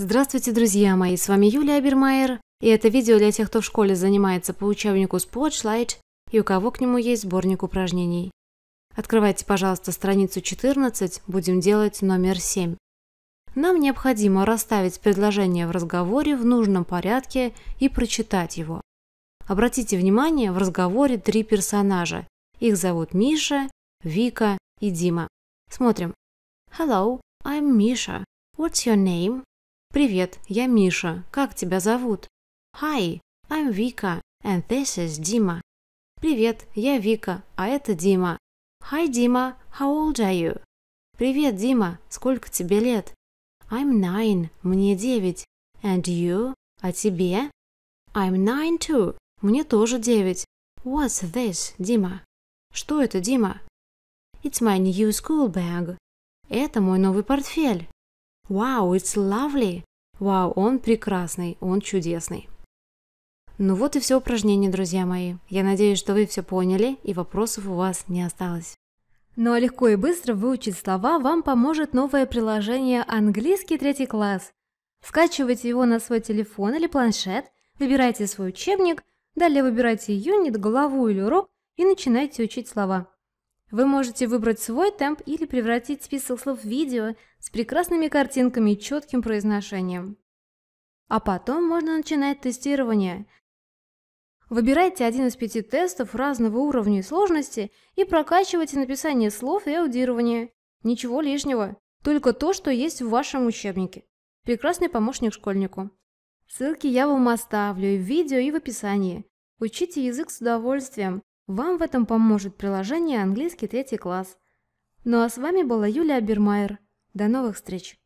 Здравствуйте, друзья мои, с вами Юлия Бермайер, и это видео для тех, кто в школе занимается по учебнику Spotlight и у кого к нему есть сборник упражнений. Открывайте, пожалуйста, страницу 14, будем делать номер 7. Нам необходимо расставить предложение в разговоре в нужном порядке и прочитать его. Обратите внимание, в разговоре три персонажа. Их зовут Миша, Вика и Дима. Смотрим. Hello, I'm Misha. What's your name? Привет, я Миша. Как тебя зовут? Hi, I'm Vika, and this is Dima. Привет, я Вика, а это Дима. Hi, Dima, how old are you? Привет, Дима, сколько тебе лет? I'm nine, мне девять. And you? А тебе? I'm nine too, мне тоже девять. What's this, Дима? Что это, Дима? It's my new school bag. Это мой новый портфель. Wow, it's lovely. Вау, wow, он прекрасный, он чудесный. Ну вот и все упражнение, друзья мои. Я надеюсь, что вы все поняли и вопросов у вас не осталось. Ну а легко и быстро выучить слова вам поможет новое приложение «Английский третий класс». Скачивайте его на свой телефон или планшет, выбирайте свой учебник, далее выбирайте юнит, главу или урок и начинайте учить слова. Вы можете выбрать свой темп или превратить список слов в видео с прекрасными картинками и четким произношением. А потом можно начинать тестирование. Выбирайте один из пяти тестов разного уровня и сложности и прокачивайте написание слов и аудирование. Ничего лишнего, только то, что есть в вашем учебнике. Прекрасный помощник школьнику. Ссылки я вам оставлю и в видео, и в описании. Учите язык с удовольствием. Вам в этом поможет приложение «Английский третий класс». Ну а с вами была Юлия Бермайер. До новых встреч!